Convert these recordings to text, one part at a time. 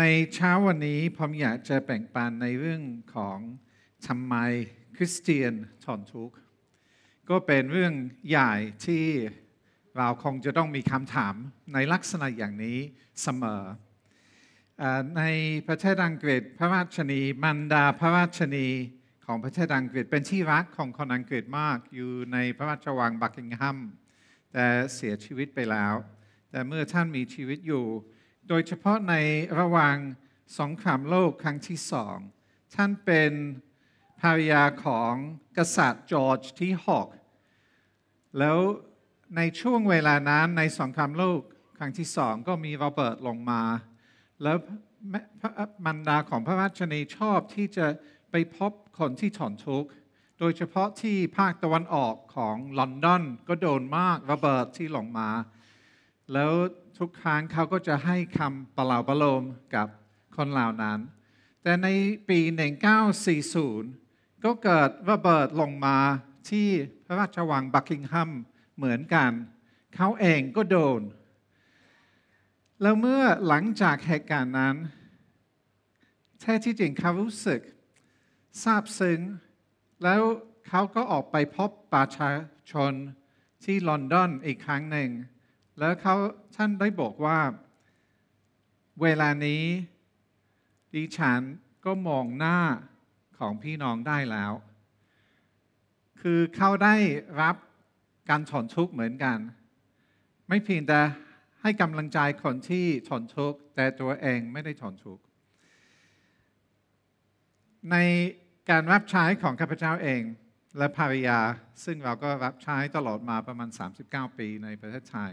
ในเช้าวันนี้ผมอยากจะแบ่งปันในเรื่องของทำไมคริสเตียนทนทุกข์ก็เป็นเรื่องใหญ่ที่เราคงจะต้องมีคำถามในลักษณะอย่างนี้เสมอในประเทศอังกฤษพระราชนีมันดาพระราชนีของประเทศอังกฤษเป็นที่รักของคนอังกฤษมากอยู่ในพระราชวังบักกิงแฮมแต่เสียชีวิตไปแล้ว แต่เมื่อท่านมีชีวิตอยู่โดยเฉพาะในระหว่างสงครามโลกครั้งที่สองท่านเป็นภรรยาของกษัตริย์จอร์จที่หกแล้วในช่วงเวลานั้นในสงครามโลกครั้งที่สองก็มีระเบิดลงมา แล้วมันดาของพระราชนีชอบที่จะไปพบคนที่ถอนทุกข์ โดยเฉพาะที่ภาคตะวันออกของลอนดอนก็โดนมากระเบิดที่ลงมา แล้วทุกครั้งเขาก็จะให้คำปลาประโลมกับคนเหล่านั้น แต่ในปี 1940 ก็เกิดระเบิดลงมาที่พระราชวังบักกิงแฮมเหมือนกัน เขาเองก็โดน แล้วเมื่อหลังจากเหตุการณ์นั้น แท้ที่จริงเขารู้สึกซาบซึ้งแล้วเขาก็ออกไปพบประชาชนที่ลอนดอนอีกครั้งหนึ่งแล้วเขาท่านได้บอกว่าเวลานี้ดิฉันก็มองหน้าของพี่น้องได้แล้ว คือเขาได้รับการถอนทุกข์เหมือนกัน ไม่เพียงแต่ให้กำลังใจคนที่ถอนทุกข์ แต่ตัวเองไม่ได้ถอนทุกข์ในการรับใช้ของข้าพเจ้าเองและภรรยา ซึ่งเราก็รับใช้ตลอดมาประมาณ 39 ปีในประเทศไทย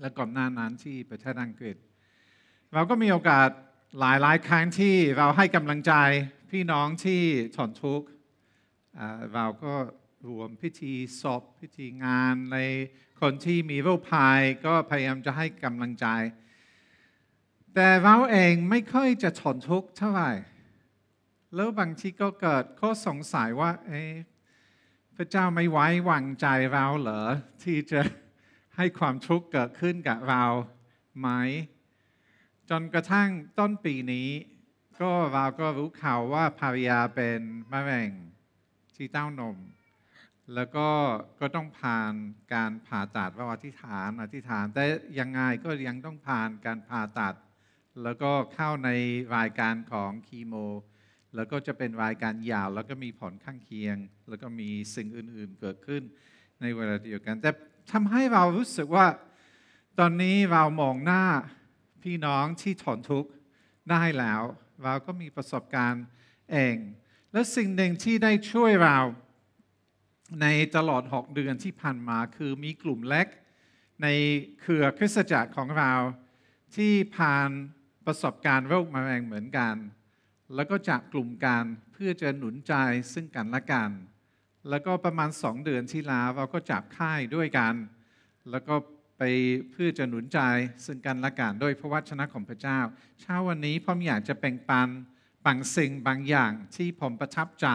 และก่อนหน้านั้นที่ประเทศอังกฤษ เราก็มีโอกาสหลายหลายครั้งที่เราให้กำลังใจพี่น้องที่ทนทุกข์เราก็รวมพิธีศพพิธีงานในคนที่มีโรคภัยก็พยายามจะให้กำลังใจ แต่เราเองไม่ค่อยจะทนทุกข์เท่าไหร่ แล้วบางทีก็เกิด ข้อสงสัยว่า เอพระเจ้าไม่ไว้วางใจเราเหรอที่จะให้ความทุกข์เกิดขึ้นกับเราไหม จนกระทั่งต้นปีนี้ ก็เราก็รู้ข่าวว่าภรรยาเป็นมะเร็งที่เต้านม แล้วก็ก็ต้องผ่านการผ่าตัดว่าอธิษฐานอธิษฐาน แต่ยังไงก็ยังต้องผ่านการผ่าตัด แล้วก็เข้าในรายการของคีโม แล้วก็จะเป็นรายการยาว แล้วก็มีผลข้างเคียง แล้วก็มีสิ่งอื่นๆเกิดขึ้น ในเวลาเดียวกันแต่ทำให้เรารู้สึกว่า ตอนนี้เรามองหน้าพี่น้องที่ถอนทุกข์ได้แล้วเราก็มีประสบการณ์เอง และสิ่งหนึ่งที่ได้ช่วยเรา ในตลอดหกเดือนที่ผ่านมาคือมีกลุ่มเล็ก ในเครือคริสตจักรของเรา ที่ผ่านประสบการณ์โรคมะเร็งเหมือนกัน แล้วก็จักกลุ่มกันเพื่อจะหนุนใจซึ่งกันและกันแล้วก็ประมาณสองเดือนที่แล้วเราก็จับค่ายด้วยกัน แล้วก็ไปเพื่อจะหนุนใจซึ่งกันและกันด้วยพระวจนะของพระเจ้า เช้าวันนี้ผมอยากจะแบ่งปันบางสิ่งบางอย่างที่ผมประทับใจ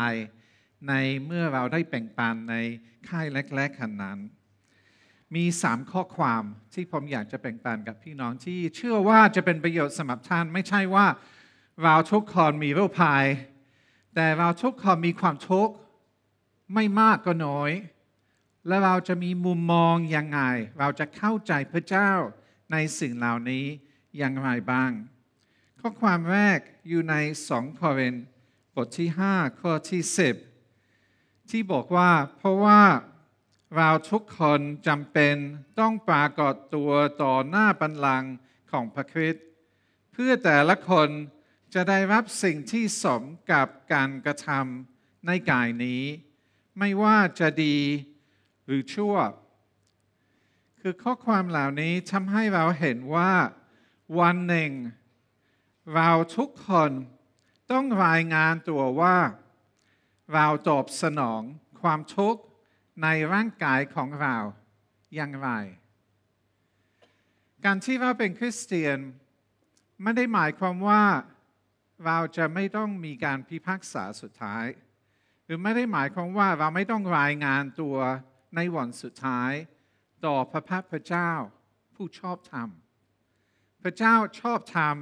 ในเมื่อเราได้แบ่งปันในค่ายแรกๆขันนั้น มีสามข้อความที่ผมอยากจะแบ่งปันกับพี่น้องที่เชื่อว่าจะเป็นประโยชน์สำหรับท่าน ไม่ใช่ว่าเราทุกคนมีโรคภัยแต่เราทุกคนมีความทุกข์ไม่มากก็น้อย และเราจะมีมุมมองยังไง เราจะเข้าใจพระเจ้าในสิ่งเหล่านี้อย่างไรบ้าง ข้อความแรกอยู่ในสองโครินบทที่5ข้อที่10 ที่บอกว่าเพราะว่า เราทุกคนจำเป็นต้องปรากฏตัวต่อหน้าบัลลังก์ของพระคริสต์เพื่อแต่ละคนจะได้รับสิ่งที่สมกับการกระทำในกายนี้ไม่ว่าจะดีหรือชั่ว คือข้อความเหล่านี้ทำให้เราเห็นว่าวันหนึ่งเราทุกคนต้องรายงานตัวว่า เราตอบสนองความทุกข์ในร่างกายของเราอย่างไร การที่เราเป็นคริสเตียน ไม่ได้หมายความว่า เราจะไม่ต้องมีการพิพากษาสุดท้ายคือไม่ได้หมายความว่าเราไม่ต้องรายงานตัวในวันสุดท้าย ต่อพระพักพระเจ้าผู้ชอบธรรม พระเจ้าชอบธรรม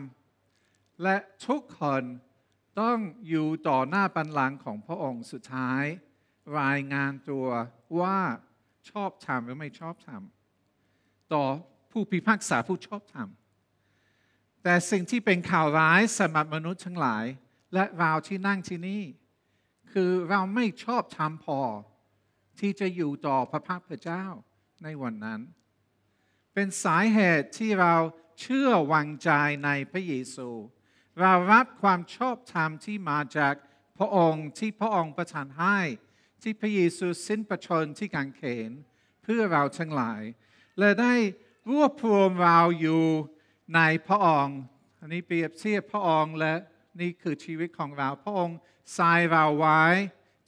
และทุกคนต้องอยู่ต่อหน้าปันหลังของพระองค์สุดท้าย รายงานตัวว่าชอบธรรมหรือไม่ชอบธรรม ต่อผู้พิพากษาผู้ชอบธรรม แต่สิ่งที่เป็นข่าวร้าย สำหรับมนุษย์ทั้งหลาย และเราที่นั่งที่นี่คือเราไม่ชอบทำพอที่จะอยู่ต่อพระพักพระเจ้า ในวันนั้น เป็นสาเหตุที่เราเชื่อวางใจในพระเยซู เรารับความชอบธรรมที่มาจากพระองค์ที่พระองค์ประทานให้ที่พระเยซูสิ้นประชนที่กางเขนเพื่อเราทั้งหลาย และได้รวบรวมเราอยู่ในพระองค์อันนี้เปรียบเทียบพระองค์และนี่คือชีวิตของเราพระองค์ทรายเราไว้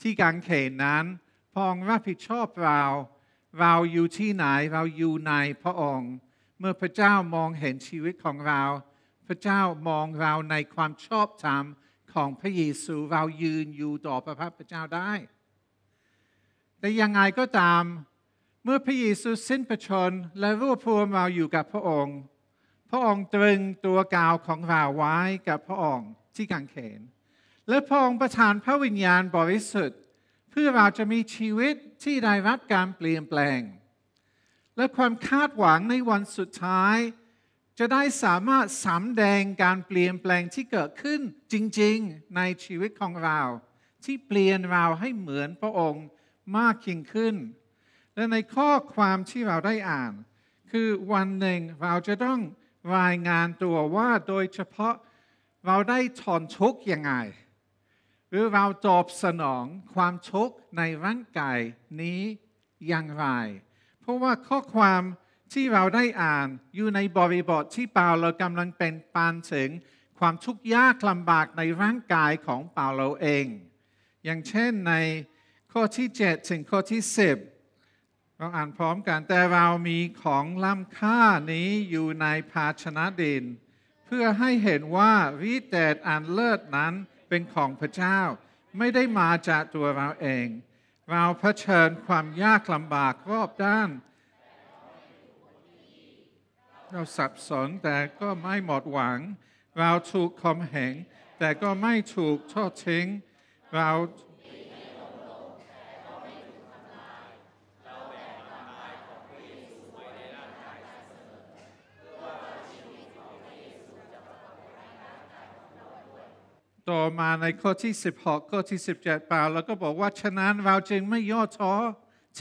ที่กางเขนนั้นพระองค์รับผิดชอบเราเราอยู่ที่ไหนเราอยู่ในพระองค์ เมื่อพระเจ้ามองเห็นชีวิตของเรา พระเจ้ามองเราในความชอบธรรมของพระเยซูเรายืนอยู่ต่อพระพักพระเจ้าได้ แต่ยังไงก็ตาม เมื่อพระเยซูสิ้นประชนและรวบรวมเราอยู่กับพระองค์ พระองค์ตรึงตัวกาวของเราไว้กับพระองค์ที่กางเขน และพระองค์ประทานพระวิญญาณบริสุทธิ์ เพื่อเราจะมีชีวิตที่ได้รับการเปลี่ยนแปลง และความคาดหวังในวันสุดท้าย จะได้สามารถสำแดงการเปลี่ยนแปลงที่เกิดขึ้นจริงๆในชีวิตของเราที่เปลี่ยนเราให้เหมือนพระองค์มากยิ่งขึ้น และในข้อความที่เราได้อ่าน คือวันหนึ่งเราจะต้องรายงานตัวว่าโดยเฉพาะเราได้ทอนทุกยังไง หรือเราตอบสนองความทุกข์ในร่างกายนี้อย่างไรเพราะว่าข้อความที่เราได้อ่านอยู่ในบริบทที่เปาเรากำลังเป็นปานถึงความทุกข์ยากลำบากในร่างกายของเปาเราเอง อย่างเช่นในข้อที่ 7 ถึงข้อที่ 10 เราอ่านพร้อมกันแต่เรามีของล้ำค่านี้อยู่ในภาชนะดินเพื่อให้เห็นว่าวิเศษอันเลิศนั้นเป็นของพระเจ้า ไม่ได้มาจากตัวเราเอง เราเผชิญความยากลำบากรอบด้าน เราสับสนแต่ก็ไม่หมดหวัง เราถูกคมเหงแต่ก็ไม่ถูกทอดทิ้ง เราต่อมาในข้อที่ 16ข้อที่ 17เปล่าเราก็บอกว่าฉะนั้นเราจึงไม่ย่อท้อ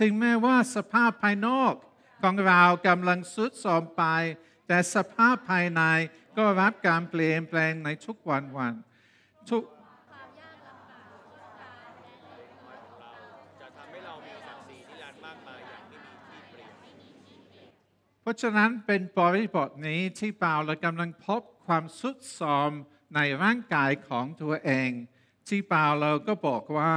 ถึงแม้ว่าสภาพภายนอก ของเรากำลังสุดสอมไป แต่สภาพภายในก็รับการเปลี่ยนแปลงในทุกวันวันทุกเพราะฉะนั้นเป็นบริบทนี้ ที่เปล่าเรากำลังพบความสุดสอมในร่างกายของตัวเองที่เปาโลก็บอกว่า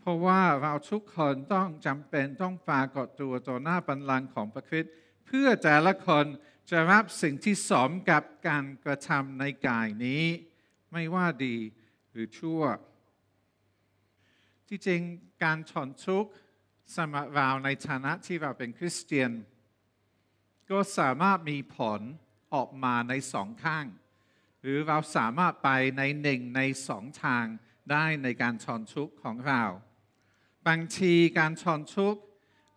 เพราะว่าเราทุกคนต้องจำเป็นต้องปรากฏตัวต่อหน้าบัลลังก์ของพระคริสต์เพื่อแต่ละคนจะรับสิ่งที่สมกับการกระทำในกายนี้ ไม่ว่าดีหรือชั่วที่จริงการถอนทุกข์สมราวในฐานะที่เราเป็นคริสเตียน ก็สามารถมีผล ออกมาในสองข้างหรือเราสามารถไปในหนึ่งในสองทางได้ในการชอนชุกของเรา บางทีการชอนชุก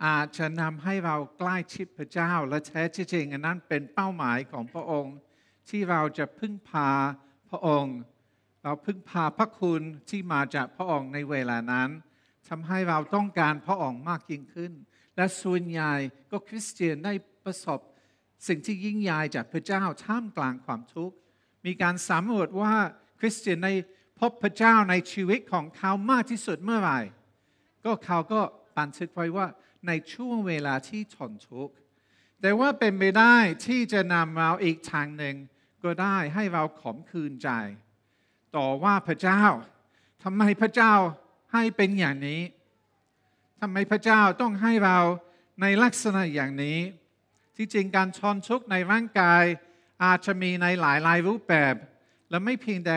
อาจจะนำให้เราใกล้ชิดพระเจ้าและแท้จริงอันนั้นเป็นเป้าหมายของพระองค์ ที่เราจะพึ่งพาพระองค์ เราพึ่งพาพระคุณที่มาจากพระองค์ในเวลานั้นทำให้เราต้องการพระองค์มากยิ่งขึ้น และส่วนใหญ่ก็คริสเตียนได้ประสบ สิ่งที่ยิ่งใหญ่จากพระเจ้าท่ามกลางความทุกข์มีการสำรวจว่าคริสเตียนในพบพระเจ้าในชีวิตของเขามากที่สุดเมื่อไหร่ก็เขาก็บันทึกไว้ว่าในช่วงเวลาที่ทนทุกข์แต่ว่าเป็นไปได้ที่จะนำเราอีกทางหนึ่งก็ได้ให้เราขมคืนใจ ต่อว่าพระเจ้าทำไมพระเจ้าให้เป็นอย่างนี้ทำไมพระเจ้าต้องให้เราในลักษณะอย่างนี้ ที่จริงการทนทุกข์ในร่างกายอาจจะมีในหลายหลายรูปแบบ และไม่เพียงแต่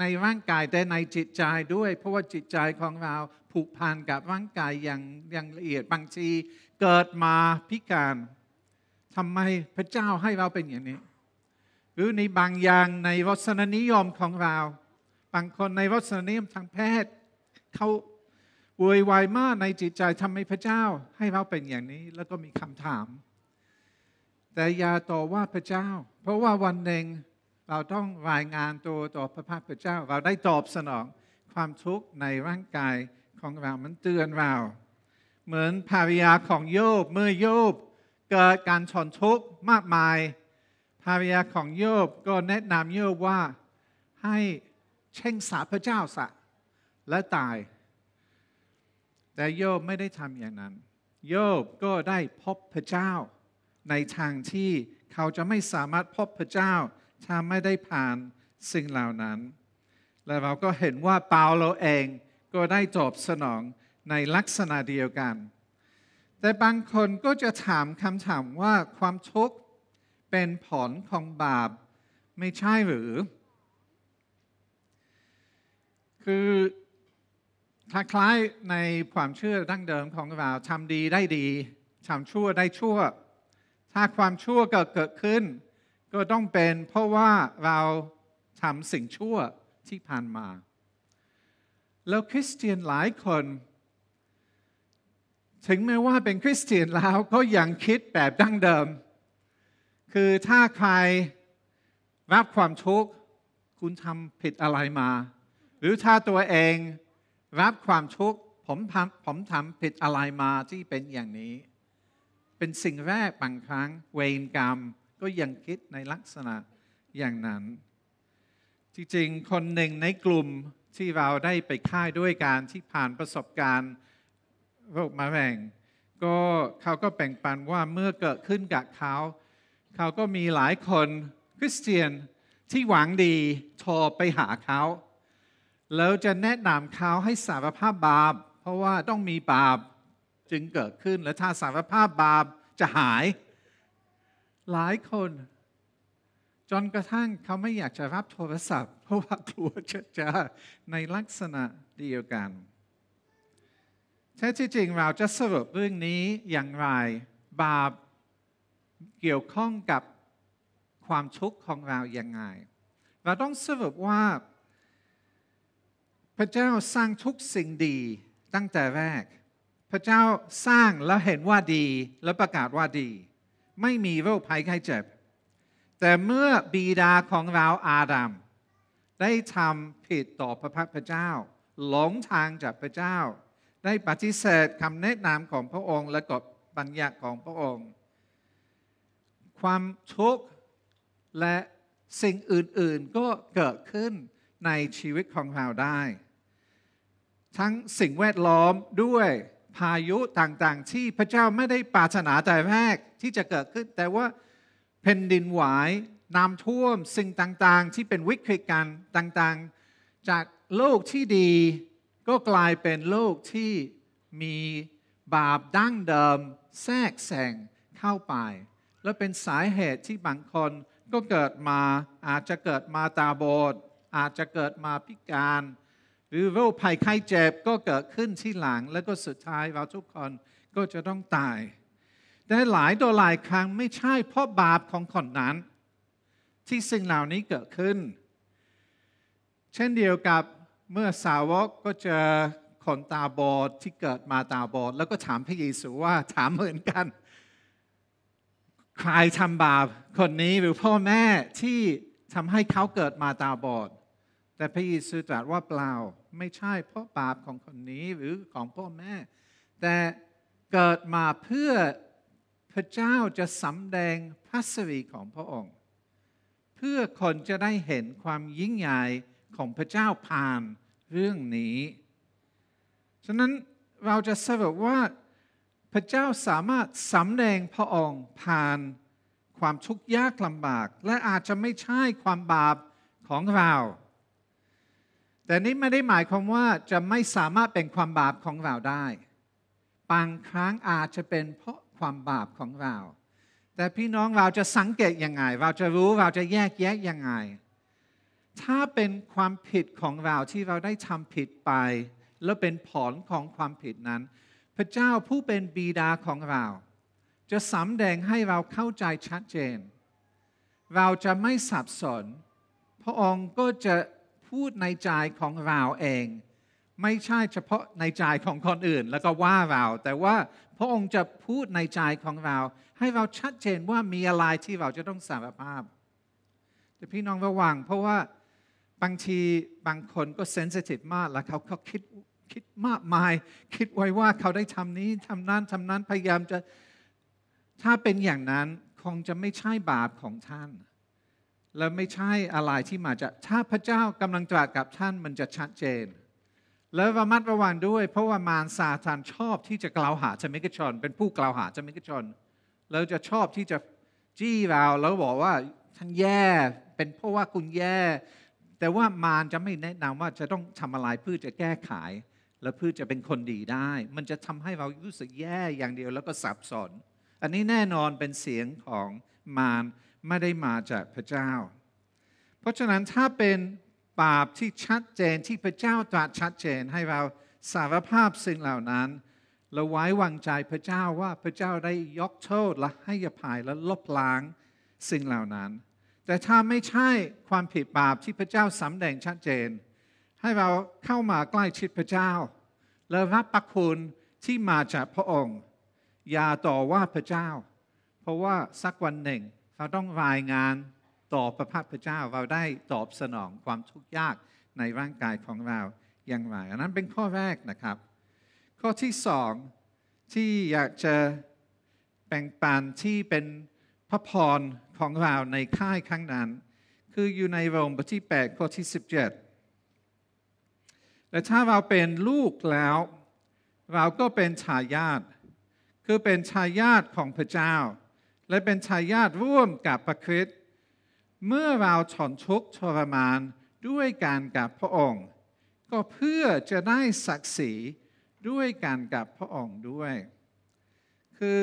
ในร่างกายแต่ในจิตใจด้วย เพราะว่าจิตใจของเราผูกพันกับร่างกายอย่างอย่างละเอียด บางทีเกิดมาพิการทำไมพระเจ้าให้เราเป็นอย่างนี้ หรือในบางอย่างในวัฒนนิยมของเรา บางคนในวัฒนนิยมทางแพทย์เขาวุ่นวายมากในจิตใจทำไมพระเจ้าให้เราเป็นอย่างนี้แล้วก็มีคำถามแต่อย่าต่อว่าพระเจ้า เพราะว่าวันหนึ่งเราต้องรายงานตัวต่อพระพักพระเจ้า เราได้ตอบสนองความทุกข์ในร่างกายของเรา มันเตือนเราเหมือนภรรยาของโยบ เมื่อโยบเกิดการชนทุกข์มากมาย ภรรยาของโยบก็แนะนำโยบว่าให้เช่งสาพระเจ้าสะและตาย แต่โยบไม่ได้ทำอย่างนั้น โยบก็ได้พบพระเจ้าในทางที่เขาจะไม่สามารถพบพระเจ้าถ้าไม่ได้ผ่านสิ่งเหล่านั้น และเราก็เห็นว่าเปาโลเองก็ได้ตอบสนองในลักษณะเดียวกัน แต่บางคนก็จะถามคำถามว่าความทุกข์เป็นผลของบาปไม่ใช่หรือ คือคล้ายๆในความเชื่อดั้งเดิมของเราทำดีได้ดีทำชั่วได้ชั่วถ้าความชั่วเกิดเกิดขึ้นก็ต้องเป็นเพราะว่าเราทำสิ่งชั่วที่ผ่านมา แล้วคริสเตียนหลายคน ถึงแม้ว่าเป็นคริสเตียนแล้วก็ยังคิดแบบดั้งเดิม คือถ้าใครรับความทุกข์คุณทำผิดอะไรมา หรือถ้าตัวเองรับความทุกข์ผมผมทำผิดอะไรมาที่เป็นอย่างนี้เป็นสิ่งแรกบางครั้งเวรกรรมก็ยังคิดในลักษณะอย่างนั้น จริงๆ คนหนึ่งในกลุ่มที่เราได้ไปค่ายด้วยการที่ผ่านประสบการณ์โรคมาเร็งก็เขาก็แบ่งปันว่าเมื่อเกิดขึ้นกับเขา เขาก็มีหลายคนคริสเตียนที่หวังดีโทรไปหาเขา แล้วจะแนะนำเขาให้สารภาพบาป เพราะว่าต้องมีบาปจึงเกิดขึ้นและถ้าสารภาพบาปจะหาย หลายคน จนกระทั่งเขาไม่อยากจะรับโทรศัพท์ เพราะว่ากลัวจะจอในลักษณะเดียวกัน แท้ที่จริง เราจะสรุปเรื่องนี้อย่างไรบาปเกี่ยวข้องกับความทุกข์ของเราอย่างไรเราต้องสรุปว่า พระเจ้าสร้างทุกสิ่งดีตั้งแต่แรกพระเจ้าสร้างแล้วเห็นว่าดีและประกาศว่าดี ไม่มีโรคภัยไข้เจ็บแต่เมื่อบีดาของเราอาดัมได้ทำผิดต่อพระพักพระเจ้า หลงทางจากพระเจ้า ได้ปฏิเสธคำแนะนำของพระองค์ และกฎบัญญัติของพระองค์ ความทุกข์และสิ่งอื่น ๆ ก็เกิดขึ้นในชีวิตของเราได้ ทั้งสิ่งแวดล้อมด้วยพายุต่างๆที่พระเจ้าไม่ได้ปราถนาแต่แรกที่จะเกิดขึ้น แต่ว่าแผ่นดินไหวน้ำท่วมสิ่งต่างๆที่เป็นวิกฤตการต่างๆ จากโลกที่ดีก็กลายเป็นโลกที่มีบาปดั้งเดิม แทรกแซงเข้าไป และเป็นสาเหตุที่บางคนก็เกิดมาอาจจะเกิดมาตาบอดอาจจะเกิดมาพิการหรือโรคภัยไข้ เจ็บก็เกิดขึ้นที่หลัง แล้วก็สุดท้ายเราทุกคนก็จะต้องตายแต่หลายต่อหลายครั้งไม่ใช่เพราะบาปของคนนั้น ที่สิ่งเหล่านี้เกิดขึ้น เช่นเดียวกับเมื่อสาวกก็เจอคนตาบอดที่เกิดมาตาบอดแล้วก็ถามพระเยซูว่าถามเหมือนกันใครทำบาปคนนี้หรือพ่อแม่ที่ทำให้เขาเกิดมาตาบอดแต่พระเยซูตรัสว่าเปล่าไม่ใช่เพราะบาปของคนนี้หรือของพ่อแม่แต่เกิดมาเพื่อพระเจ้าจะ สำแดงพระสิริของพระองค์ เพื่อคนจะได้เห็นความยิ่งใหญ่ของพระเจ้าผ่านเรื่องนี้ฉะนั้นเราจะสรุปว่าพระเจ้าสามารถสำแดงพระองค์ผ่านความทุกข์ยากลำบากและอาจจะไม่ใช่ความบาปของเราแต่นี่ไม่ได้หมายความว่าจะไม่สามารถเป็นความบาปของเราได้ บางครั้งอาจจะเป็นเพราะความบาปของเรา แต่พี่น้องเราจะสังเกตยังไง เราจะรู้เราจะแยกแยะยังไง ถ้าเป็นความผิดของเรา ที่เราได้ทำผิดไป แล้วเป็นผลของความผิดนั้น พระเจ้าผู้เป็นบีดาของเรา จะสำแดงให้เราเข้าใจชัดเจนเราจะไม่สับสน พระองค์ก็จะพูดในใจของเราเอง ไม่ใช่เฉพาะในใจของคนอื่น แล้วก็ว่าเราแต่ว่าพระองค์จะพูดในใจของเรา ให้เราชัดเจนว่ามีอะไรที่เราจะต้องสารภาพแต่พี่น้องระวังเพราะว่าบางทีบางคนก็เซนซิทีฟมากแล้วเขาเขาคิดคิดมากมาย คิดไว้ว่าเขาได้ทำนี้ทำนั้นทำนั้นพยายามจะถ้าเป็นอย่างนั้นคงจะไม่ใช่บาปของท่านและไม่ใช่อะไรที่มาจากถ้าพระเจ้ากำลังตรัสกับท่านมันจะชัดเจน และระมัดระวังด้วย เพราะว่ามารซาตานชอบที่จะกล่าวหาจมิกชนเป็นผู้กล่าวหาจมิกชนแล้วจะชอบที่จะจี้เราแล้วบอกว่าท่านแย่เป็นเพราะว่าคุณแย่ แต่ว่ามารจะไม่แนะนำว่าจะต้องทำอะไรเพื่อจะแก้ไขและเพื่อจะเป็นคนดีได้ มันจะทำให้เรารู้สึกแย่อย่างเดียวแล้วก็สับสนอันนี้แน่นอนเป็นเสียงของมารไม่ได้มาจากพระเจ้า เพราะฉะนั้นถ้าเป็นบาปที่ชัดเจนที่พระเจ้าตรัสชัดเจน ให้เราสารภาพสิ่งเหล่านั้น เราไว้วางใจพระเจ้าว่าพระเจ้าได้ยกโทษและให้อภัยและลบล้างสิ่งเหล่านั้น แต่ถ้าไม่ใช่ความผิดบาปที่พระเจ้าสำแดงชัดเจน ให้เราเข้ามาใกล้ชิดพระเจ้าและรับประคุณที่มาจากพระองค์ อย่าต่อว่าพระเจ้า เพราะว่าสักวันหนึ่งเราต้องรายงานต่อพระพักตร์เจ้า เราได้ตอบสนองความทุกข์ยากในร่างกายของเราอย่างไรอันนั้นเป็นข้อแรกนะครับ ข้อที่สองที่อยากจะแบ่งปันที่เป็นพระพร ของเราในค่ายครั้งนั้น คืออยู่ในโรมบทที่8ข้อที่17และถ้าเราเป็นลูกแล้ว เราก็เป็นชายาตคือเป็นชายาตของพระเจ้าและเป็นชายาตร่วมกับพระคริสต์เมื่อเราฉอนชุกทรมานด้วยการกับพระองค์ ก็เพื่อจะได้ศักดิ์ศรีด้วยการกับพระองค์ด้วย คือ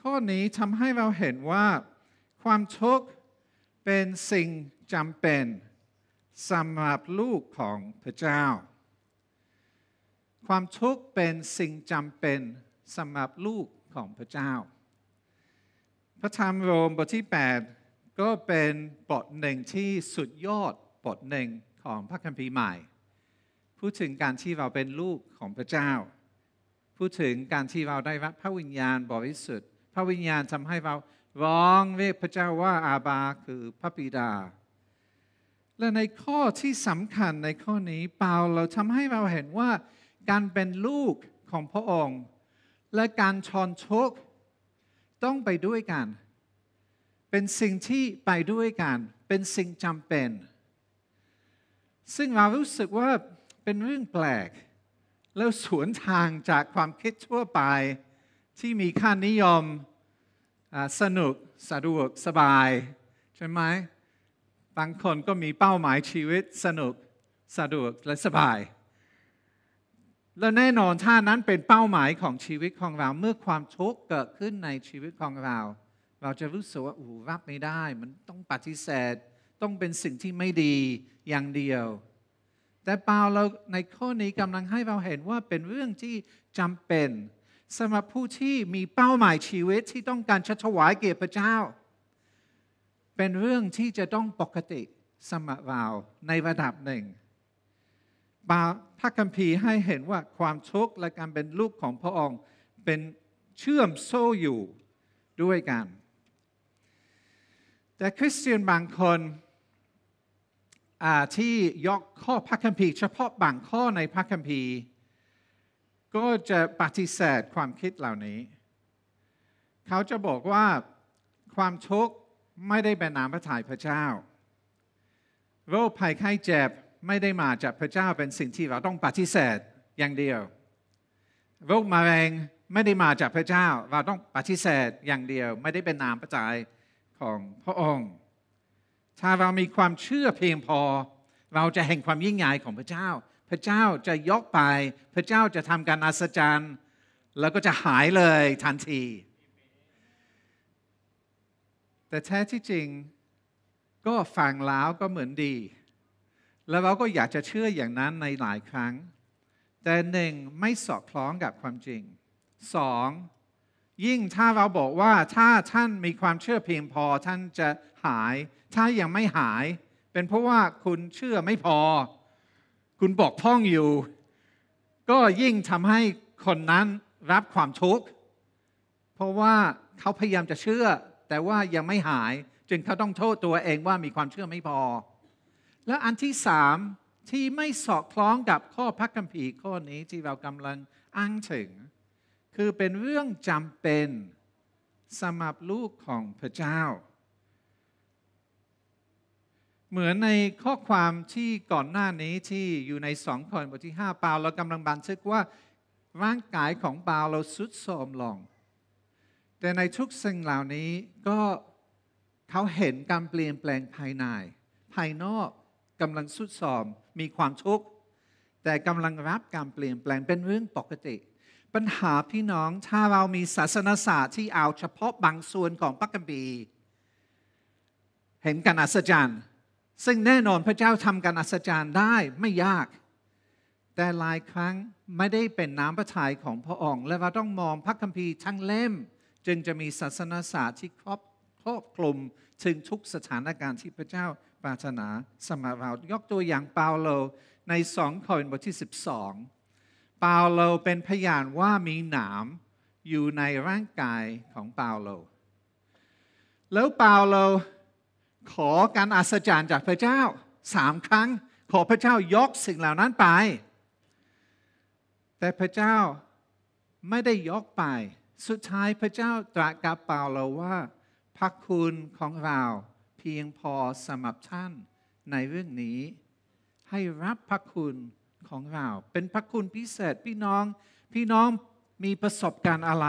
ข้อนี้ทำให้เราเห็นว่า ความทุกข์เป็นสิ่งจำเป็นสำหรับลูกของพระเจ้า ความทุกข์เป็นสิ่งจำเป็นสำหรับลูกของพระเจ้าพระธรรมโรมบทที่ 8 ก็เป็นบทหนึ่งที่สุดยอดบทหนึ่งของพระคัมภีร์ใหม่ พูดถึงการที่เราเป็นลูกของพระเจ้า พูดถึงการที่เราได้รับ พระวิญญาณบริสุทธิ์พระวิญญาณทำให้เราร้องเรียกพระเจ้าว่าอาบาคือพระบิดา และในข้อที่สำคัญในข้อนี้เปาเราทำให้เราเห็นว่าการเป็นลูกของพระองค์ และการชอนชกต้องไปด้วยกัน เป็นสิ่งที่ไปด้วยกัน เป็นสิ่งจำเป็น ซึ่งเรารู้สึกว่าเป็นเรื่องแปลก แล้วสวนทางจากความคิดทั่วไปที่มีค่านิยม สนุก สะดวกสบาย ใช่ไหม บางคนก็มีเป้าหมายชีวิตสนุก สะดวก และสบายและแน่นอนถ้านั้นเป็นเป้าหมายของชีวิตของเรา เมื่อความทุกข์เกิดขึ้นในชีวิตของเราเราจะรู้สึกว่าอู้รับไม่ได้มันต้องปฏิเสธต้องเป็นสิ่งที่ไม่ดีอย่างเดียว แต่เปาเราในข้อนี้กำลังให้เราเห็นว่าเป็นเรื่องที่จำเป็นสำหรับผู้ที่มีเป้าหมายชีวิตที่ต้องการชัชวายเกียรติพระเจ้า เป็นเรื่องที่จะต้องปกติสมรบเราในระดับหนึ่งมาพระคัมภีร์ให้เห็นว่าความทุกข์และการเป็นลูกของพระองค์เป็นเชื่อมโซ่อยู่ด้วยกัน แต่คริสเตียนบางคนที่ยกข้อพระคัมภีร์เฉพาะบางข้อในพระคัมภีร์ ก็จะปฏิเสธความคิดเหล่านี้ เขาจะบอกว่าความทุกข์ไม่ได้เป็นนามพระทัยพระเจ้า โรคภัยไข้เจ็บไม่ได้มาจากพระเจ้าเป็นสิ่งที่เราต้องปฏิเสธอย่างเดียวโรคมะเร็งไม่ได้มาจากพระเจ้าเราต้องปฏิเสธอย่างเดียว ไม่ได้เป็นนามประจายของพระองค์ ถ้าเรามีความเชื่อเพียงพอ เราจะเห็นความยิ่งใหญ่ของพระเจ้า พระเจ้าจะยกไป พระเจ้าจะทำการอัศจรรย์แล้วก็จะหายเลยทันที แต่แท้ที่จริงก็ฟังแล้วก็เหมือนดีแล้วเราก็อยากจะเชื่ออย่างนั้นในหลายครั้ง แต่หนึ่ง ไม่สอดคล้องกับความจริงสองยิ่งถ้าเราบอกว่าถ้าท่านมีความเชื่อเพียงพอ ท่านจะหาย ถ้ายังไม่หาย เป็นเพราะว่าคุณเชื่อไม่พอ คุณบอกพ่องอยู่ ก็ยิ่งทำให้คนนั้นรับความทุกข์ เพราะว่าเขาพยายามจะเชื่อ แต่ว่ายังไม่หาย จึงเขาต้องโทษตัวเองว่ามีความเชื่อไม่พอแล้วอันที่สามที่ไม่สอดคล้องกับข้อพระคัมภีร์ข้อนี้ ที่เรากำลังอ้างถึง คือเป็นเรื่องจำเป็นสำหรับลูกของพระเจ้า เหมือนในข้อความที่ก่อนหน้านี้ที่อยู่ในสองคนบทที่5ปาเรากำลังบันทึกว่า ร่างกายของปาเราสุดโทรมลงแต่ในทุกสิ่งเหล่านี้ก็เขาเห็นการเปลี่ยนแปลงภายในภายนอกกำลังสุดสอมมีความทุกข์ แต่กำลังรับการเปลี่ยนแปลงเป็นเรื่องปกติ ปัญหาพี่น้องถ้าเรา มีศาสนศาสตร์ที่เอาเฉพาะบางส่วนของพักกัมบีเห็นการอัศจรรย์ซึ่งแน่นอนพระเจ้าทำการอัศจรรย์ได้ไม่ยาก แต่หลายครั้งไม่ได้เป็นน้ำพระทัยของพระองค์และเราต้องมองพระคัมภีร์ทั้งเล่ม จึงจะมีศาสนศาสตร์ที่ครอบครอบคลุมถึงทุกสถานการณ์ที่พระเจ้าปรารถนาสำหรับเรา ยกตัวอย่างเปาโลในสองครินธ์บทที่ 12 เปาโลเป็นพยานว่ามีหนามอยู่ในร่างกายของเปาโลแล้วเปาโล ขอการอัศจรรย์จากพระเจ้าสามครั้งขอพระเจ้ายกสิ่งเหล่านั้นไป แต่พระเจ้าไม่ได้ยกไป สุดท้ายพระเจ้าตรัสกับเปาโลว่า พระคุณของเราเพียงพอสำหรับท่านในเรื่องนี้ ให้รับพระคุณของเราเป็นพระคุณพิเศษพี่น้องพี่น้องมีประสบการณ์อะไร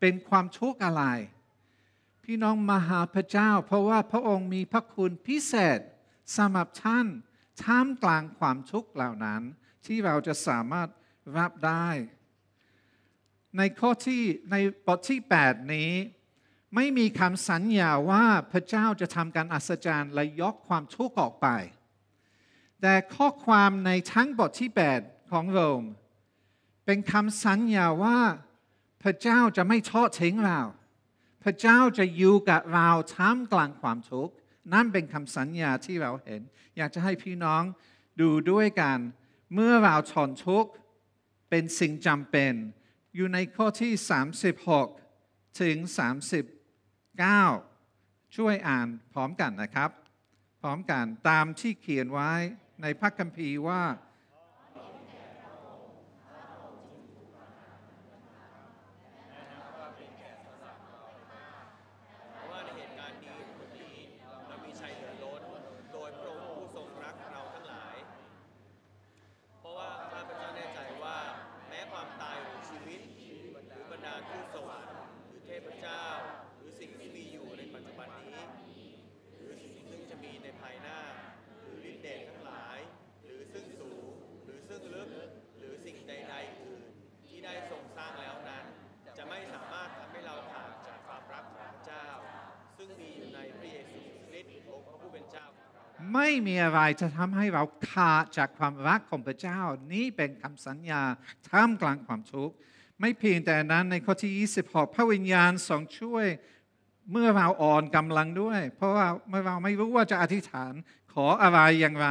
เป็นความโชคอะไร พี่น้องมาหาพระเจ้า เพราะว่าพระองค์มีพระคุณพิเศษสำหรับท่านท่ามกลางความทุกข์เหล่านั้นที่เราจะสามารถรับได้ ในข้อที่ในบทที่8นี้ไม่มีคำสัญญาว่าพระเจ้าจะทำการอัศจรรย์และยกความทุกข์ออกไป แต่ข้อความในทั้งบทที่8ของโรมเป็นคำสัญญาว่าพระเจ้าจะไม่ทอดทิ้งเรา พระเจ้าจะอยู่กับ เราท่ามกลางความทุกข์นั่นเป็นคำสัญญาที่เราเห็น อยากจะให้พี่น้องดูด้วยกัน เมื่อเราทนทุกข์เป็นสิ่งจำเป็น อยู่ในข้อที่36ถึง30 9 ช่วยอ่านพร้อมกันนะครับ พร้อมกันตามที่เขียนไว้ในพระคัมภีร์ว่าไม่มีอะไรจะทำให้เราขาดจากความรักของพระเจ้า นี้เป็นคำสัญญาท่ามกลางความทุกข์ไม่เพียงแต่นั้นในข้อที่26พระวิญญาณทรงช่วยเมื่อเราอ่อนกำลังด้วย เพราะว่าเมื่อเราไม่รู้ว่าจะอธิษฐานขออะไรอย่างไร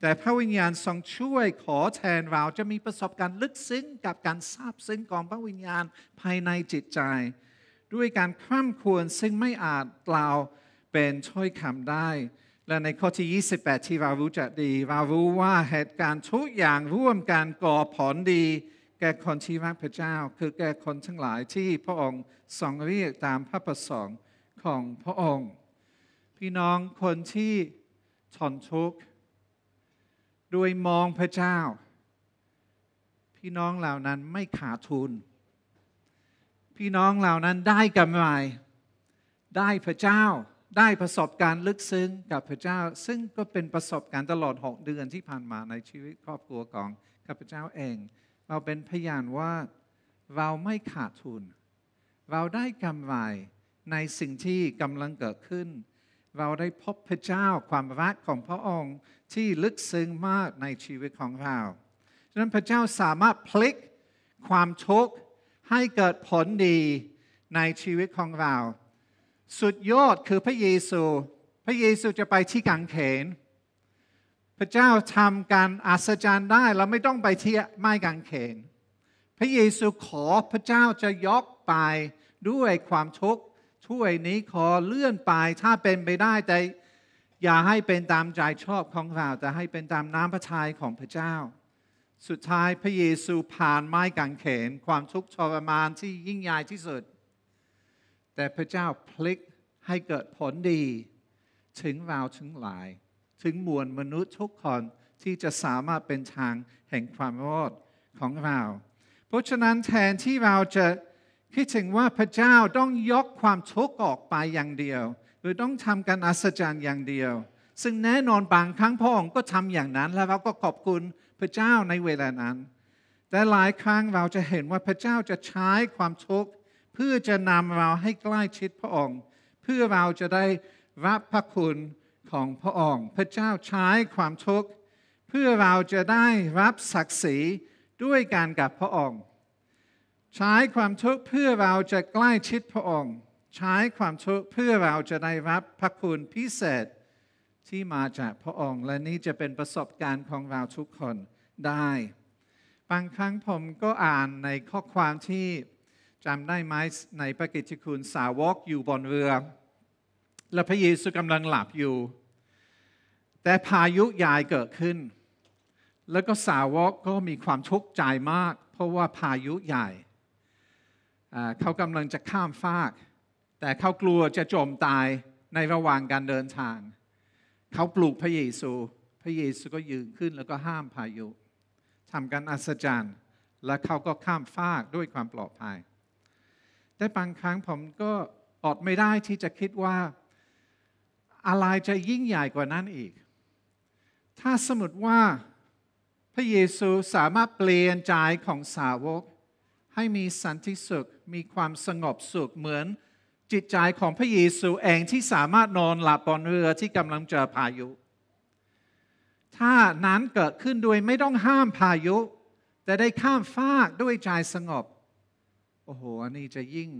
แต่พระวิญญาณทรงช่วยขอแทนเราจะมีประสบการณ์ลึกซึ้งกับการทราบซึ้งของพระวิญญาณภายในจิตใจ ด้วยการคร่ำควรซึ่งไม่อาจกล่าวเป็นช่วยคำได้และในข้อที่28ที่วาวูจะดีวาวูว่าเหตุการณ์ทุกอย่างร่วมกันก่อผลดี แก่คนที่รักพระเจ้า คือแก่คนทั้งหลายที่พระองค์ทรงเรียกตามพระประสงค์ของพระองค์ พี่น้องคนที่ทนทุกข์ด้วยมองพระเจ้า พี่น้องเหล่านั้นไม่ขาดทุน พี่น้องเหล่านั้นได้กำไรได้พระเจ้าได้ประสบการณ์ลึกซึ้งกับพระเจ้า ซึ่งก็เป็นประสบการณ์ตลอดหกเดือนที่ผ่านมาในชีวิตครอบครัวของข้าพเจ้าเอง เราเป็นพยานว่า เราไม่ขาดทุน เราได้กำไร ในสิ่งที่กำลังเกิดขึ้น เราได้พบพระเจ้าความรัก ของพระองค์ ที่ลึกซึ้งมากในชีวิตของเราฉะนั้นพระเจ้าสามารถพลิกความทุกข์ให้เกิดผลดีในชีวิตของเราสุดยอดคือพระเยซู พระเยซูจะไปที่กางเขน พระเจ้าทำการอัศจรรย์ได้ เราไม่ต้องไปที่ไม้กางเขน พระเยซูขอพระเจ้าจะยกไปด้วยความทุกข์ช่วยนี้ขอเลื่อนไปถ้าเป็นไปได้แต่อย่าให้เป็นตามใจชอบของเรา แต่ให้เป็นตามน้ำพระทัยของพระเจ้า สุดท้ายพระเยซูผ่านไม้กางเขน ความทุกข์ทรมานที่ยิ่งใหญ่ที่สุดแต่พระเจ้าพลิกให้เกิดผลดี ถึงเราถึงหลาย ถึงมวลมนุษย์ทุกคน ที่จะสามารถเป็นทางแห่งความรอดของเราเพราะฉะนั้นแทนที่เราจะคิดถึงว่าพระเจ้าต้องยกความทุกข์ออกไปอย่างเดียว หรือต้องทำการอัศจรรย์อย่างเดียว ซึ่งแน่นอนบางครั้งพระองค์ก็ทำอย่างนั้นแล้วเราก็ขอบคุณพระเจ้าในเวลานั้น แต่หลายครั้งเราจะเห็นว่าพระเจ้าจะใช้ความทุกข์เพื่อจะนำเราให้ใกล้ชิดพระองค์ เพื่อเราจะได้รับพระคุณของพระองค์พระเจ้าใช้ความทุกข์เพื่อเราจะได้รับศักดิ์ศรีด้วยการกับพระองค์ ใช้ความทุกข์เพื่อเราจะใกล้ชิดพระองค์ ใช้ความทุกข์เพื่อเราจะได้รับพระคุณพิเศษที่มาจากพระองค์ และนี่จะเป็นประสบการณ์ของเราทุกคนได้ บางครั้งผมก็อ่านในข้อความที่จำได้ไหมในพระกิจคุณสาวกอยู่บนเรือ และพระเยซูกำลังหลับอยู่ แต่พายุใหญ่เกิดขึ้น แล้วก็สาวกก็มีความทุกข์ใจมาก เพราะว่าพายุใหญ่เขากำลังจะข้ามฟาก แต่เขากลัวจะจมตายในระหว่างการเดินทาง เขาปลูกพระเยซู พระเยซูก็ยืนขึ้นแล้วก็ห้ามพายุทำการอัศจรรย์ และเขาก็ข้ามฟากด้วยความปลอดภัยได้บางครั้งผมก็อดไม่ได้ที่จะคิดว่าอะไรจะยิ่งใหญ่กว่านั้นอีก ถ้าสมมติว่าพระเยซูสามารถเปลี่ยนใจของสาวก ให้มีสันติสุข มีความสงบสุข เหมือนจิตใจของพระเยซูเองที่สามารถนอนหลับบนเรือที่กำลังเจอพายุ ถ้านั้นเกิดขึ้นโดยไม่ต้องห้ามพายุ แต่ได้ข้ามฟากด้วยใจสงบโอ้โหอันนี้จะยิ่ง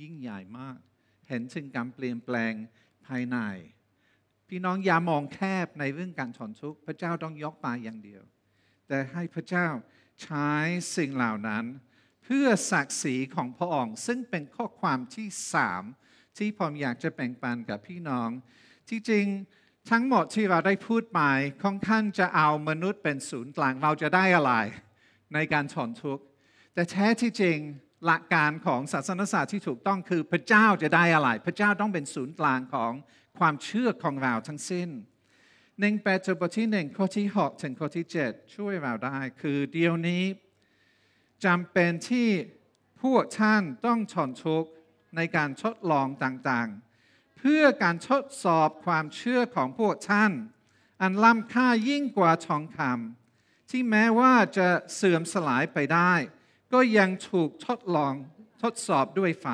ยิ่งใหญ่มาก เห็นถึงการเปลี่ยนแปลงภายใน พี่น้องอย่ามองแคบในเรื่องการถอนทุกข์ พระเจ้าต้องยกไปอย่างเดียว แต่ให้พระเจ้าใช้สิ่งเหล่านั้น เพื่อศักดิ์ศรีของพระองค์ซึ่งเป็นข้อความที่สามที่ผมอยากจะแบ่งปันกับพี่น้อง ที่จริงทั้งหมดที่เราได้พูดไปค่อนข้างจะเอามนุษย์เป็นศูนย์กลางเราจะได้อะไร ในการถอนทุกข์ แต่แท้ที่จริงหลักการของศาสนศาสตร์ที่ถูกต้องคือพระเจ้าจะได้อะไร พระเจ้าต้องเป็นศูนย์กลางของความเชื่อของเราทั้งสิ้นหนึ่งแปดตบทที่หนึ่งข้อที่หกถึงข้อที่เจ็ดช่วยเราได้คือเดี๋ยวนี้จำเป็นที่พวกท่านต้องชอนทุกในการทดลองต่างๆ เพื่อการทดสอบความเชื่อของพวกท่าน อันล้ำค่ายิ่งกว่าทองคำที่แม้ว่าจะเสื่อมสลายไปได้ก็ยังถูกทดลองทดสอบด้วยไฟ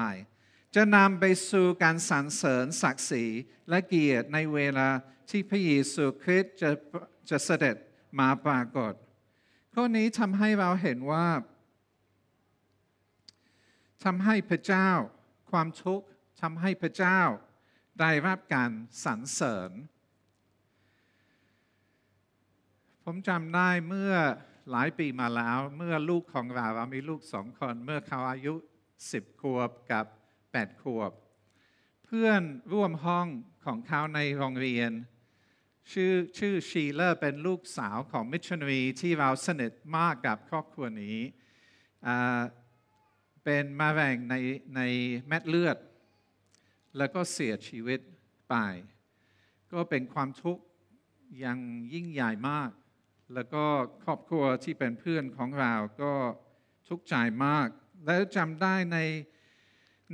จะนำไปสู่การสรรเสริญศักดิ์ศรีและเกียรติในเวลาที่พระเยซูคริสต์จะจะเสด็จมาปรากฏ ข้อนี้ทำให้เราเห็นว่าทำให้พระเจ้าความทุกข์ทำให้พระเจ้าได้รับการสรรเสริญ ผมจำได้เมื่อหลายปีมาแล้วเมื่อลูกของเราเรามีลูกสองคนเมื่อเขาอายุสิบขวบกับแปดขวบ เพื่อนร่วมห้องของเขาในโรงเรียน ชื่อชื่อชีเลอร์เป็นลูกสาวของมิชชันนีที่เราสนิทมากกับครอบครัวนี้เป็นมาแรงในในแม็ดเลือด แล้วก็เสียชีวิตไป ก็เป็นความทุกข์ยังยิ่งใหญ่มากแล้วก็ครอบครัวที่เป็นเพื่อนของเราก็ทุกข์ใจมาก แล้วจำได้ใน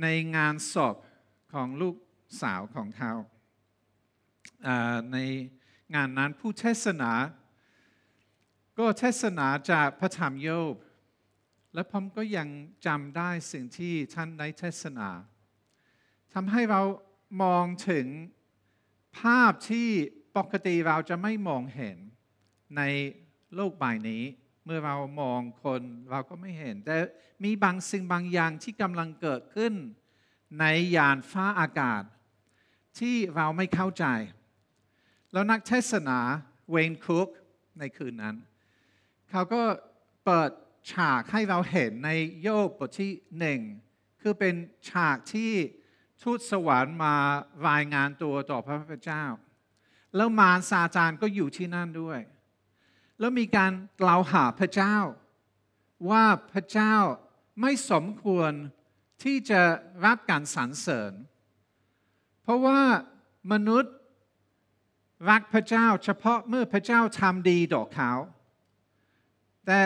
ในงานศพของลูกสาวของเขา ในงานนั้นผู้เทศนา ก็เทศนาจากพระธรรมโยบ และผมก็ยังจำได้สิ่งที่ท่านได้เทศนา ทำให้เรามองถึงภาพที่ปกติเราจะไม่มองเห็นในโลกใบนี้เมื่อเรามองคนเราก็ไม่เห็น แต่มีบางสิ่งบางอย่างที่กำลังเกิดขึ้นในยานฟ้าอากาศที่เราไม่เข้าใจ แล้วนักเทศนาเวนคุกในคืนนั้น เขาก็เปิดฉากให้เราเห็นในโยบบทที่หนึ่งคือเป็นฉากที่ทูตสวรรค์มารายงานตัวต่อพระพุทธเจ้า แล้วมารซาจานก็อยู่ที่นั่นด้วยแล้วมีการกล่าวหาพระเจ้า ว่าพระเจ้าไม่สมควรที่จะรับการสรรเสริญ เพราะว่ามนุษย์รักพระเจ้าเฉพาะเมื่อพระเจ้าทำดีต่อเขา แต่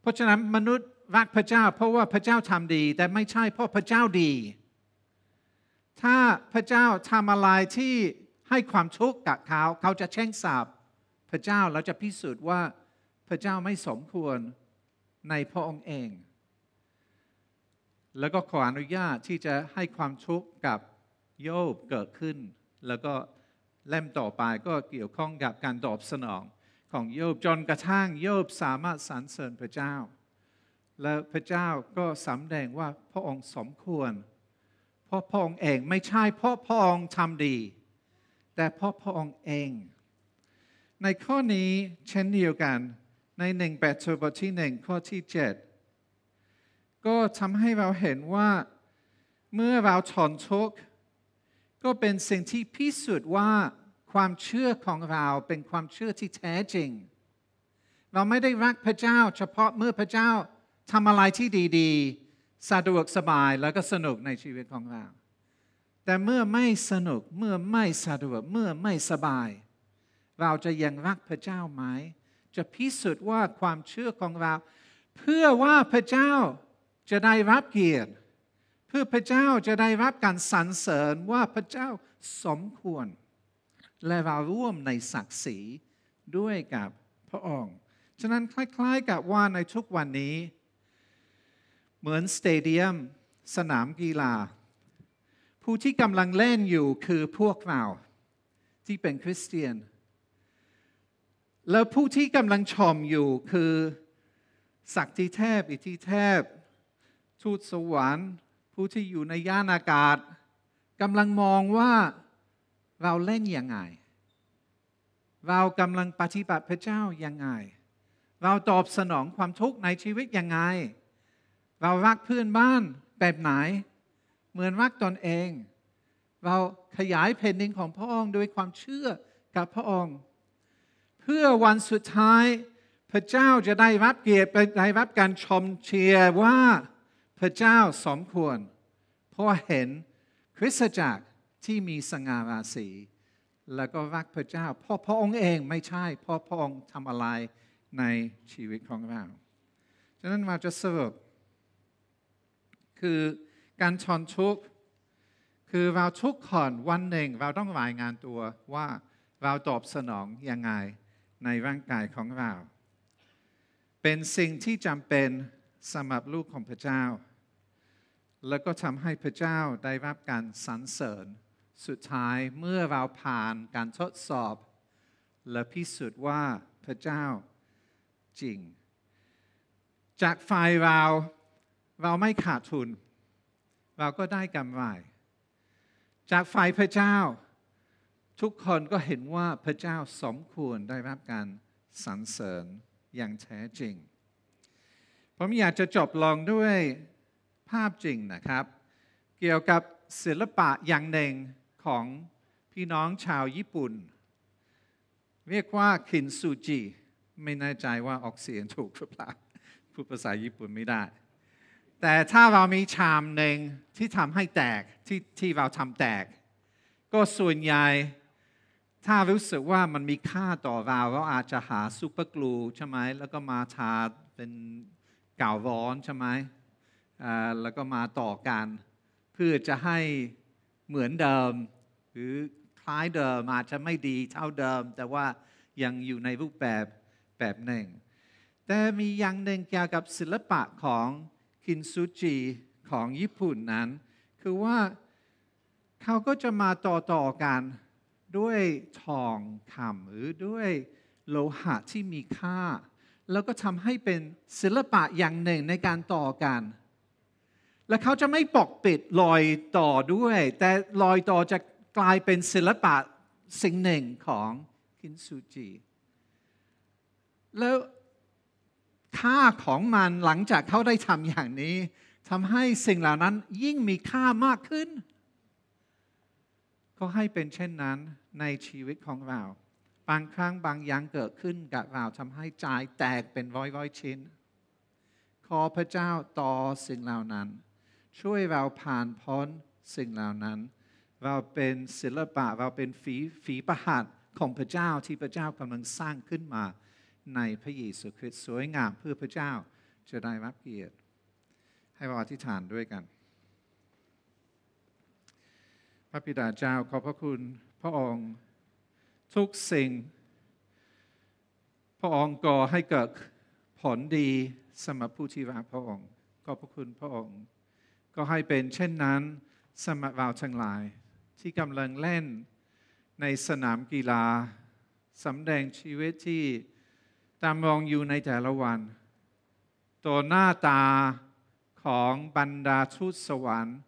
เพราะฉะนั้นมนุษย์รักพระเจ้า เพราะว่าพระเจ้าทำดี แต่ไม่ใช่เพราะพระเจ้าดี ถ้าพระเจ้าทำอะไรที่ให้ความทุกข์กับเขาเขาจะแช่งสาบระเจ้าเราจะพิสูจน์ว่าพระเจ้าไม่สมควรในพระองค์เอง แล้วก็ขออนุญาตที่จะให้ความทุกข์กับโยบเกิดขึ้น แล้วก็เล่มต่อไปก็เกี่ยวข้องกับการตอบสนองของโยบจนกระทั่งโยบสามารถสรรเสริญพระเจ้า และพระเจ้าก็สำแดงว่าพระองค์สมควรเพราะพระองค์เองไม่ใช่เพราะพระองค์ทำดี แต่เพราะพระองค์เองในข้อนี้เช่นเดียวกันในหนึ่งแปดบทที่หนึ่งข้อที่เจ็ดก็ทำให้เราเห็นว่าเมื่อเราถอนทุกข์ก็เป็นสิ่งที่พิสูจน์ว่าความเชื่อของเราเป็นความเชื่อที่แท้จริง เราไม่ได้รักพระเจ้าเฉพาะเมื่อพระเจ้าทำอะไรที่ดีๆ สะดวกสบายแล้วก็สนุกในชีวิตของเรา แต่เมื่อไม่สนุกเมื่อไม่สะดวกเมื่อไม่สบายเราจะยังรักพระเจ้าไหม จะพิสูจน์ว่าความเชื่อของเรา เพื่อว่าพระเจ้าจะได้รับเกียรติ เพื่อพระเจ้าจะได้รับการสรรเสริญว่าพระเจ้าสมควร และเราร่วมในศักดิ์ศรีด้วยกับพระองค์ ฉะนั้นคล้าย ๆกับว่าในทุกวันนี้ เหมือนสเตเดียม สนามกีฬา ผู้ที่กำลังเล่นอยู่คือพวกเราที่เป็นคริสเตียนแล้วผู้ที่กำลังชมอยู่คือศักดิเทพอิทธิเทพทูตสวรรค์ผู้ที่อยู่ในย่านอากาศกำลังมองว่าเราเล่นยังไงเรากำลังปฏิบัติพระเจ้ายังไงเราตอบสนองความทุกข์ในชีวิตยังไงเรารักเพื่อนบ้านแบบไหน เหมือนรักตนเอง เราขยายแผ่นดินของพระองค์โดยความเชื่อกับพระองค์พื่อวันสุดท้ายพระเจ้าจะได้รับเกียรติได้รับการชมเชียร์ว่าพระเจ้าสมควร เพราะเห็นคริสตจักรที่มีสง่าราศี แล้วก็รักพระเจ้าเพราะพระองค์เองไม่ใช่ เพราะพระองค์ทำอะไรในชีวิตของเราฉะนั้นเราจะสรุปคือการชอนทุก คือเราทุกขข์อนวันหนึ่งเราต้องรายงานตัวว่า เราตอบสนองยังไงในร่างกายของเรา เป็นสิ่งที่จำเป็นสำหรับลูกของพระเจ้า แล้วก็ทำให้พระเจ้าได้รับการสรรเสริญ สุดท้ายเมื่อเราผ่านการทดสอบ และพิสูจน์ว่าพระเจ้าจริง จากฝ่ายเรา เราไม่ขาดทุน เราก็ได้กำไรจากฝ่ายพระเจ้าทุกคนก็เห็นว่าพระเจ้าสมควรได้รับการสรรเสริญอย่างแท้จริง ผมอยากจะจบลองด้วยภาพจริงนะครับ เกี่ยวกับศิลปะอย่างหนึ่งของพี่น้องชาวญี่ปุ่น เรียกว่า คินซูจิ ไม่แน่ใจว่าออกเสียงถูกหรือเปล่าพูดภาษาญี่ปุ่นไม่ได้ แต่ถ้าเรามีชามหนึ่งที่ทำให้แตกที่ที่เราทำแตก ก็ส่วนใหญ่ถ้ารู้สึกว่ามันมีค่าต่อเราเราอาจจะหาซูเปอร์กลูใช่ไหมแล้วก็มาทาเป็นกาวร้อนใช่ไหมแล้วก็มาต่อกัน เพื่อจะให้เหมือนเดิม หรือคล้ายเดิมอาจจะไม่ดีเท่าเดิม แต่ว่ายังอยู่ในรูปแบบแบบหนึ่ง แต่มีอย่างหนึ่งเกี่ยวกับศิลปะของคินซูจิของญี่ปุ่นนั้น คือว่าเขาก็จะมาต่อต่อกันด้วยทองคำหรือด้วยโลหะที่มีค่า แล้วก็ทำให้เป็นศิลปะอย่างหนึ่งในการต่อกัน และเขาจะไม่ปกปิดลอยต่อด้วย แต่ลอยต่อจะกลายเป็นศิลปะสิ่งหนึ่งของคินซูจิแล้วค่าของมันหลังจากเขาได้ทำอย่างนี้ทำให้สิ่งเหล่านั้นยิ่งมีค่ามากขึ้นก็ให้เป็นเช่นนั้นในชีวิตของเรา บางครั้งบางอย่างเกิดขึ้นกับเราทำให้ใจแตกเป็นร้อยร้อยชิ้น ขอพระเจ้าต่อสิ่งเหล่านั้น ช่วยเราผ่านพ้นสิ่งเหล่านั้น เราเป็นศิลปะเราเป็นฝี ฝีประหัตของพระเจ้าที่พระเจ้ากำลังสร้างขึ้นมาในพระเยซูคริสต์สวยงามเพื่อพระเจ้าจะได้รับเกียรติ ให้เราอธิษฐานด้วยกันระบิดาเจ้าขอบพระคุณพระองค์ ทุกสิ่ง พระองค์ก่อให้เกิดผลดีสำหรับผู้ที่รักพระองค์ ขอบพระคุณพระองค์ ก็ให้เป็นเช่นนั้นสำหรับเราทั้งหลาย ที่กำลังเล่นในสนามกีฬาสำแดงชีวิตที่ตามมองอยู่ในแต่ละวัน ตัวหน้าตาของบรรดาทูตสวรรค์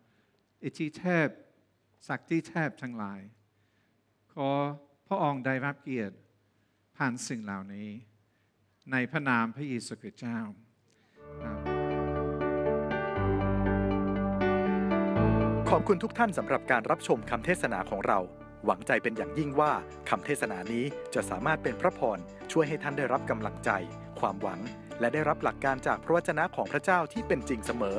อิทิเทพสักที่แทบทั้งหลายขอพระองค์ได้รับเกียรติ ผ่านสิ่งเหล่านี้ ในพระนามพระเยซูคริสต์เจ้า ขอบคุณทุกท่านสำหรับการรับชมคำเทศนาของเรา หวังใจเป็นอย่างยิ่งว่าคำเทศนานี้จะสามารถเป็นพระพรช่วยให้ท่านได้รับกำลังใจความหวัง และได้รับหลักการจากพระวจนะของพระเจ้าที่เป็นจริงเสมอ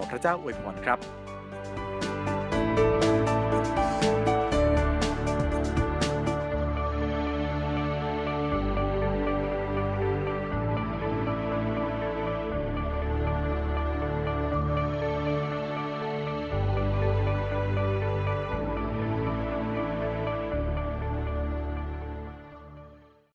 ขอพระเจ้าอวยพรครับ